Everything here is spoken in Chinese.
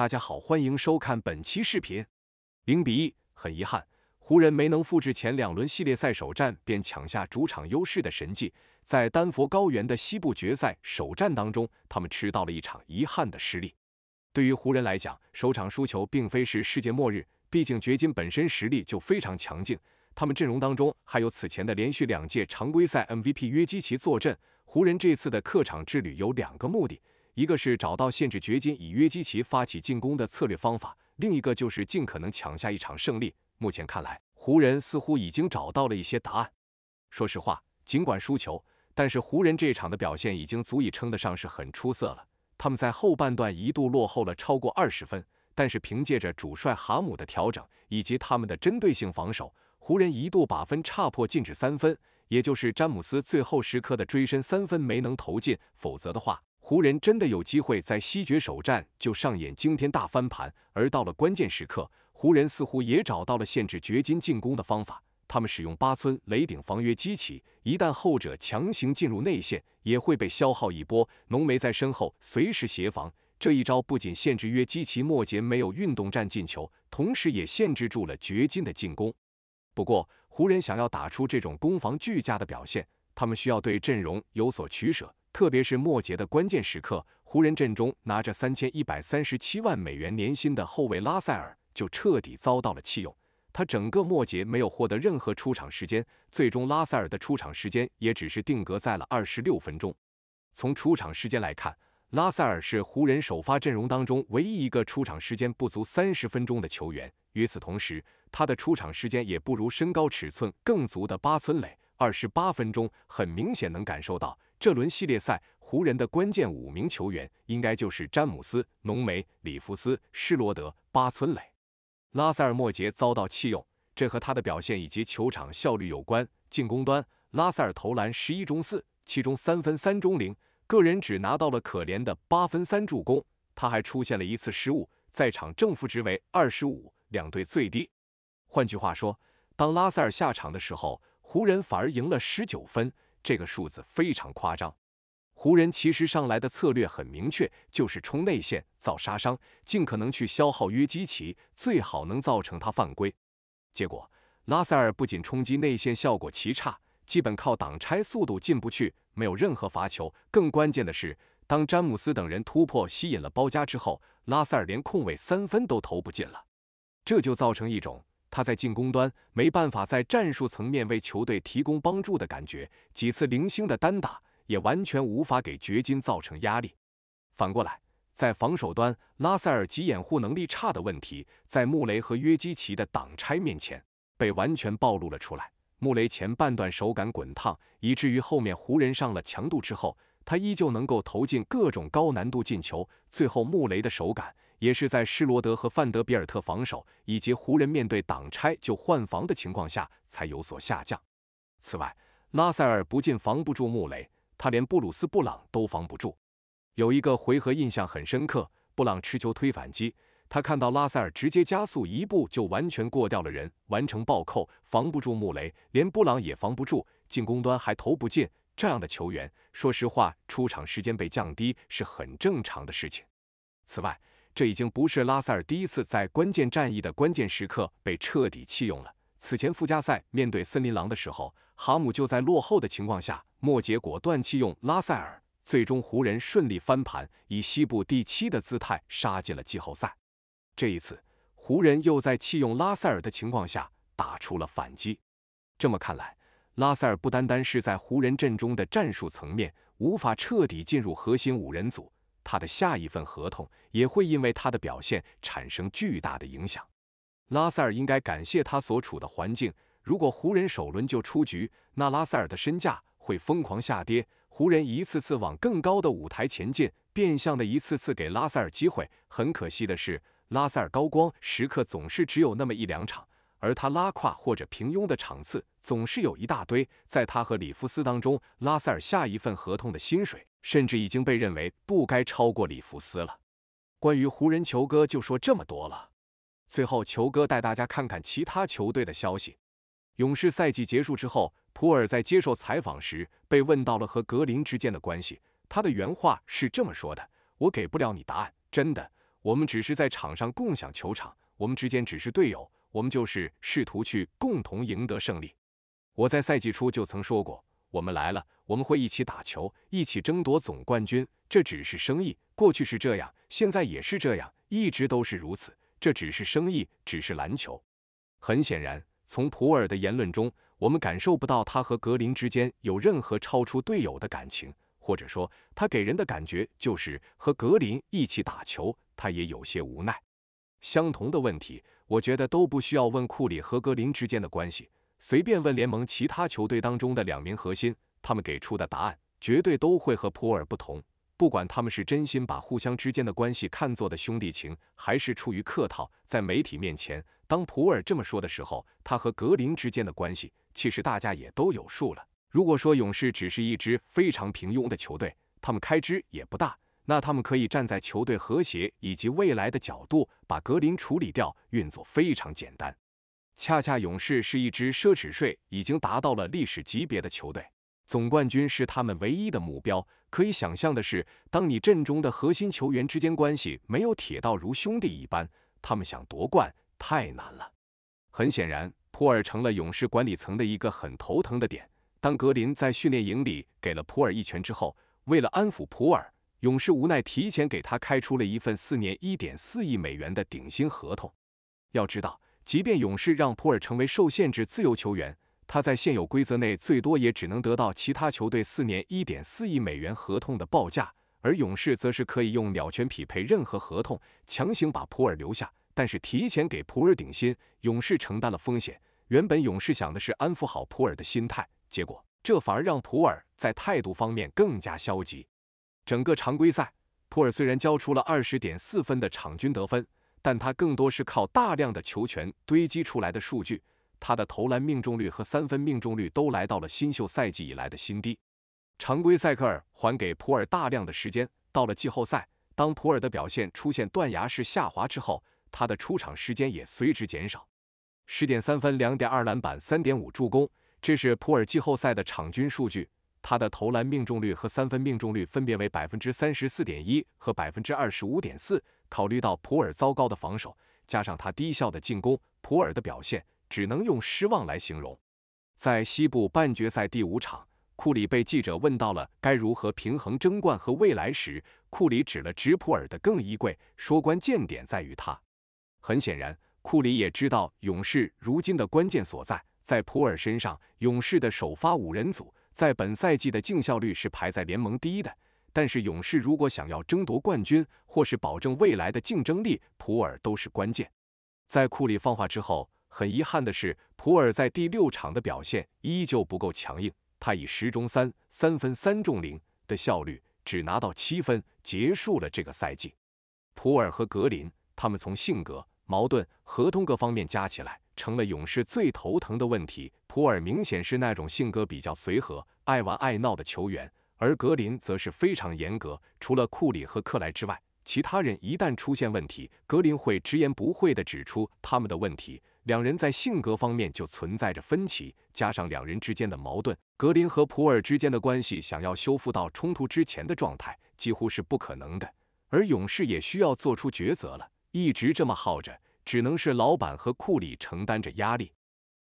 大家好，欢迎收看本期视频。零比一，很遗憾，湖人没能复制前两轮系列赛首战便抢下主场优势的神迹，在丹佛高原的西部决赛首战当中，他们吃到了一场遗憾的失利。对于湖人来讲，首场输球并非是世界末日，毕竟掘金本身实力就非常强劲，他们阵容当中还有此前的连续两届常规赛 MVP 约基奇坐镇。湖人这次的客场之旅有两个目的。一个是找到限制掘金以约基奇发起进攻的策略方法，另一个就是尽可能抢下一场胜利。目前看来，湖人似乎已经找到了一些答案。说实话，尽管输球，但是湖人这场的表现已经足以称得上是很出色了。他们在后半段一度落后了超过二十分，但是凭借着主帅哈姆的调整以及他们的针对性防守，湖人一度把分差破禁止三分，也就是詹姆斯最后时刻的追身三分没能投进，否则的话。湖人真的有机会在西决首战就上演惊天大翻盘，而到了关键时刻，湖人似乎也找到了限制掘金进攻的方法。他们使用八村雷顶防约基奇，一旦后者强行进入内线，也会被消耗一波。浓眉在身后随时协防，这一招不仅限制约基奇末节没有运动战进球，同时也限制住了掘金的进攻。不过，湖人想要打出这种攻防俱佳的表现，他们需要对阵容有所取舍。特别是末节的关键时刻，湖人阵中拿着三千一百三十七万美元年薪的后卫拉塞尔就彻底遭到了弃用。他整个末节没有获得任何出场时间，最终拉塞尔的出场时间也只是定格在了二十六分钟。从出场时间来看，拉塞尔是湖人首发阵容当中唯一一个出场时间不足三十分钟的球员。与此同时，他的出场时间也不如身高尺寸更足的巴村磊二十八分钟。很明显，能感受到。这轮系列赛，湖人的关键五名球员应该就是詹姆斯、浓眉、里弗斯、施罗德、巴村磊。拉塞尔末节遭到弃用，这和他的表现以及球场效率有关。进攻端，拉塞尔投篮十一中四，其中三分三中零，个人只拿到了可怜的八分三助攻，他还出现了一次失误，在场正负值为二十五，两队最低。换句话说，当拉塞尔下场的时候，湖人反而赢了十九分。这个数字非常夸张。湖人其实上来的策略很明确，就是冲内线造杀伤，尽可能去消耗约基奇，最好能造成他犯规。结果拉塞尔不仅冲击内线效果奇差，基本靠挡拆速度进不去，没有任何罚球。更关键的是，当詹姆斯等人突破吸引了包夹之后，拉塞尔连空位三分都投不进了，这就造成一种。他在进攻端没办法在战术层面为球队提供帮助的感觉，几次零星的单打也完全无法给掘金造成压力。反过来，在防守端，拉塞尔及掩护能力差的问题，在穆雷和约基奇的挡拆面前被完全暴露了出来。穆雷前半段手感滚烫，以至于后面湖人上了强度之后，他依旧能够投进各种高难度进球。最后，穆雷的手感。也是在施罗德和范德比尔特防守，以及湖人面对挡拆就换防的情况下，才有所下降。此外，拉塞尔不仅防不住穆雷，他连布鲁斯布朗都防不住。有一个回合印象很深刻，布朗持球推反击，他看到拉塞尔直接加速一步就完全过掉了人，完成暴扣。防不住穆雷，连布朗也防不住，进攻端还投不进。这样的球员，说实话，出场时间被降低是很正常的事情。此外，这已经不是拉塞尔第一次在关键战役的关键时刻被彻底弃用了。此前附加赛面对森林狼的时候，哈姆就在落后的情况下，末杰果断弃用拉塞尔，最终湖人顺利翻盘，以西部第七的姿态杀进了季后赛。这一次，湖人又在弃用拉塞尔的情况下打出了反击。这么看来，拉塞尔不单单是在湖人阵中的战术层面无法彻底进入核心五人组。他的下一份合同也会因为他的表现产生巨大的影响。拉塞尔应该感谢他所处的环境，如果湖人首轮就出局，那拉塞尔的身价会疯狂下跌。湖人一次次往更高的舞台前进，变相的一次次给拉塞尔机会。很可惜的是，拉塞尔高光时刻总是只有那么一两场，而他拉胯或者平庸的场次。总是有一大堆，在他和里弗斯当中，拉塞尔下一份合同的薪水甚至已经被认为不该超过里弗斯了。关于湖人球哥就说这么多了。最后，球哥带大家看看其他球队的消息。勇士赛季结束之后，普尔在接受采访时被问到了和格林之间的关系，他的原话是这么说的：“我给不了你答案，真的。我们只是在场上共享球场，我们之间只是队友，我们就是试图去共同赢得胜利。”我在赛季初就曾说过，我们来了，我们会一起打球，一起争夺总冠军。这只是生意，过去是这样，现在也是这样，一直都是如此。这只是生意，只是篮球。很显然，从普尔的言论中，我们感受不到他和格林之间有任何超出队友的感情，或者说，他给人的感觉就是和格林一起打球，他也有些无奈。相同的问题，我觉得都不需要问库里和格林之间的关系。随便问联盟其他球队当中的两名核心，他们给出的答案绝对都会和普尔不同。不管他们是真心把互相之间的关系看作的兄弟情，还是出于客套，在媒体面前，当普尔这么说的时候，他和格林之间的关系其实大家也都有数了。如果说勇士只是一支非常平庸的球队，他们开支也不大，那他们可以站在球队和谐以及未来的角度，把格林处理掉，运作非常简单。恰恰勇士是一支奢侈税已经达到了历史级别的球队，总冠军是他们唯一的目标。可以想象的是，当你阵中的核心球员之间关系没有铁道如兄弟一般，他们想夺冠太难了。很显然，普尔成了勇士管理层的一个很头疼的点。当格林在训练营里给了普尔一拳之后，为了安抚普尔，勇士无奈提前给他开出了一份四年一点四亿美元的顶薪合同。要知道。即便勇士让普尔成为受限制自由球员，他在现有规则内最多也只能得到其他球队四年一点四亿美元合同的报价，而勇士则是可以用鸟权匹配任何合同，强行把普尔留下。但是提前给普尔顶薪，勇士承担了风险。原本勇士想的是安抚好普尔的心态，结果这反而让普尔在态度方面更加消极。整个常规赛，普尔虽然交出了二十点四分的场均得分。但他更多是靠大量的球权堆积出来的数据，他的投篮命中率和三分命中率都来到了新秀赛季以来的新低。常规赛科尔还给普尔大量的时间，到了季后赛，当普尔的表现出现断崖式下滑之后，他的出场时间也随之减少。十点三分，两点二篮板，三点五助攻，这是普尔季后赛的场均数据。他的投篮命中率和三分命中率分别为百分之三十四点一和百分之二十五点四。考虑到普尔糟糕的防守，加上他低效的进攻，普尔的表现只能用失望来形容。在西部半决赛第五场，库里被记者问到了该如何平衡争冠和未来时，库里指了指普尔的更衣柜，说关键点在于他。很显然，库里也知道勇士如今的关键所在在普尔身上。勇士的首发五人组。在本赛季的净效率是排在联盟第一的，但是勇士如果想要争夺冠军，或是保证未来的竞争力，普尔都是关键。在库里放话之后，很遗憾的是，普尔在第六场的表现依旧不够强硬，他以十中三、三分三中零的效率，只拿到七分，结束了这个赛季。普尔和格林，他们从性格。矛盾、合同各方面加起来，成了勇士最头疼的问题。普尔明显是那种性格比较随和、爱玩爱闹的球员，而格林则是非常严格。除了库里和克莱之外，其他人一旦出现问题，格林会直言不讳地指出他们的问题。两人在性格方面就存在着分歧，加上两人之间的矛盾，格林和普尔之间的关系想要修复到冲突之前的状态，几乎是不可能的。而勇士也需要做出抉择了。一直这么耗着，只能是老板和库里承担着压力。